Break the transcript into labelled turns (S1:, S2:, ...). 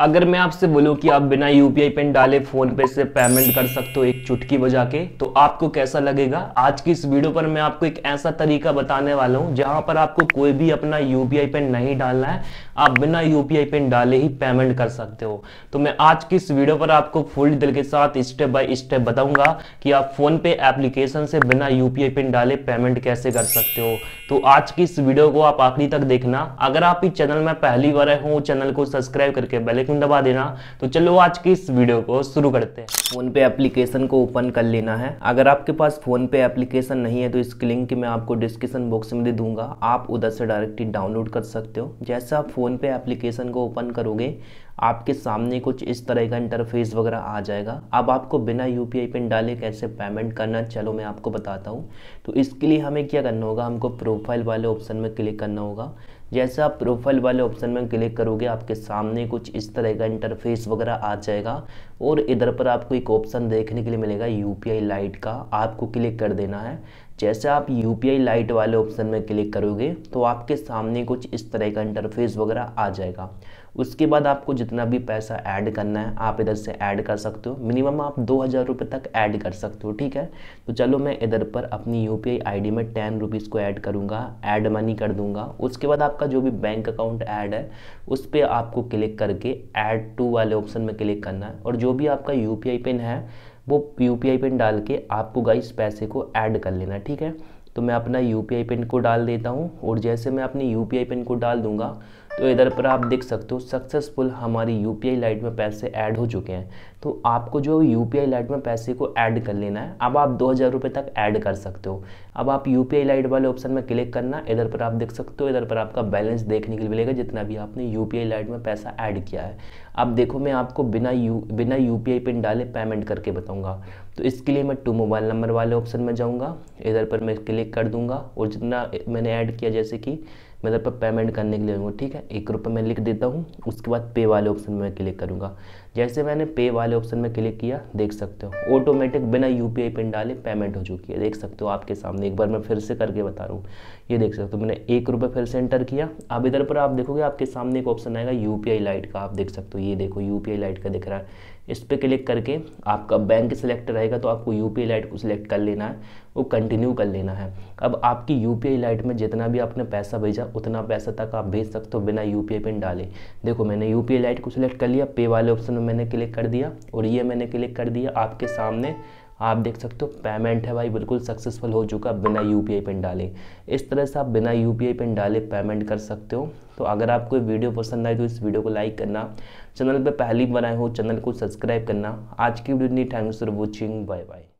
S1: अगर मैं आपसे बोलूं कि आप बिना यूपीआई पिन डाले फोन पे से पेमेंट कर सकते हो एक चुटकी बजा के तो आपको कैसा लगेगा आज की इस वीडियो पर मैं आपको एक ऐसा तरीका बताने वाला हूं जहां पर आपको कोई भी अपना यूपीआई पिन नहीं डालना है आप बिना यूपीआई पिन डाले ही पेमेंट कर सकते हो तो मैं आज की इस वीडियो पर आपको फुल दिल के साथ स्टेप बाय स्टेप बताऊंगा कि आप फोन पे एप्लीकेशन से बिना यूपीआई पिन डाले पेमेंट कैसे कर सकते हो तो आज की इस वीडियो को आप आखिरी तक देखना अगर आप इस चैनल में पहली बार हो चैनल को सब्सक्राइब करके बेल आइकन दबा देना तो चलो आज की इस वीडियो को शुरू करते हैं फोन पे एप्लीकेशन को ओपन कर लेना है अगर आपके पास फोन पे एप्लीकेशन नहीं है तो इसकी लिंक मैं आपको डिस्क्रिप्शन बॉक्स में दे दूंगा आप उधर से डायरेक्टली डाउनलोड कर सकते हो जैसे आप फोन पे एप्लीकेशन को ओपन करोगे आपके सामने कुछ इस तरह का इंटरफेस वगैरह आ जाएगा अब आपको बिना यू पी आई पिन डाले कैसे पेमेंट करना चलो मैं आपको बताता हूँ तो इसके लिए हमें क्या करना होगा हमको प्रोफाइल वाले ऑप्शन में क्लिक करना होगा जैसे आप प्रोफाइल वाले ऑप्शन में क्लिक करोगे आपके सामने कुछ इस तरह का इंटरफेस वगैरह आ जाएगा और इधर पर आपको एक ऑप्शन देखने के लिए मिलेगा यू पी लाइट का आपको क्लिक कर देना है जैसे आप यू पी आई लाइट वाले ऑप्शन में क्लिक करोगे तो आपके सामने कुछ इस तरह का इंटरफेस वगैरह आ जाएगा उसके बाद आपको जितना भी पैसा ऐड करना है आप इधर से ऐड कर सकते हो मिनिमम आप दो हज़ार रुपये तक ऐड कर सकते हो ठीक है तो चलो मैं इधर पर अपनी यू पी आई में टेन रुपीज़ को ऐड करूँगा ऐड मनी कर दूँगा उसके बाद आपका जो भी बैंक अकाउंट ऐड है उस पर आपको क्लिक करके ऐड टू वाले ऑप्शन में क्लिक करना है और जो भी आपका यू पी पिन है वो यू पिन डाल के आपको गाइस पैसे को ऐड कर लेना ठीक है तो मैं अपना यू पिन को डाल देता हूँ और जैसे मैं अपनी यू पिन को डाल दूँगा तो इधर पर आप देख सकते हो सक्सेसफुल हमारी यू पी लाइट में पैसे ऐड हो चुके हैं तो आपको जो यू पी लाइट में पैसे को ऐड कर लेना है अब आप दो हज़ार रुपये तक ऐड कर सकते हो अब आप यू पी लाइट वाले ऑप्शन में क्लिक करना इधर पर आप देख सकते हो इधर पर आपका बैलेंस देखने के लिए मिलेगा जितना भी आपने यू पी लाइट में पैसा ऐड किया है अब देखो मैं आपको बिना यू बिना यू पिन डाले पेमेंट करके बताऊँगा तो इसके लिए मैं टू मोबाइल नंबर वाले ऑप्शन में जाऊँगा इधर पर मैं क्लिक कर दूँगा और जितना मैंने ऐड किया जैसे कि मैं मतलब इधर पर पेमेंट करने के लिए लूँगा ठीक है एक रुपये मैं लिख देता हूँ उसके बाद पे वाले ऑप्शन में क्लिक करूँगा जैसे मैंने पे वाले ऑप्शन में क्लिक किया देख सकते हो ऑटोमेटिक बिना यू पी आई पिन डाले पेमेंट हो चुकी है देख सकते हो आपके सामने एक बार मैं फिर से करके बता रहा हूँ ये देख सकते हो मैंने एक रुपये फिर से एंटर किया अब इधर पर आप देखोगे आपके सामने एक ऑप्शन आएगा यू पी आई लाइट का आप देख सकते हो ये देखो यू पी आई लाइट का दिख रहा है इस पर क्लिक करके आपका बैंक सेलेक्ट रहेगा तो आपको यू पी लाइट को सिलेक्ट कर लेना है वो कंटिन्यू कर लेना है अब आपकी यू पी लाइट में जितना भी आपने पैसा भेजा उतना पैसा तक आप भेज सकते हो बिना यू पी पिन डाले देखो मैंने यू पी लाइट को सिलेक्ट कर लिया पे वाले ऑप्शन में मैंने क्लिक कर दिया और ये मैंने क्लिक कर दिया आपके सामने आप देख सकते हो पेमेंट है भाई बिल्कुल सक्सेसफुल हो चुका बिना यू पी आई पिन डाले इस तरह से आप बिना यू पी आई पिन डाले पेमेंट कर सकते हो तो अगर आपको वीडियो पसंद आए तो इस वीडियो को लाइक करना चैनल पर पहली बार आए हो चैनल को सब्सक्राइब करना आज की वीडियो नहीं thanks for watching bye bye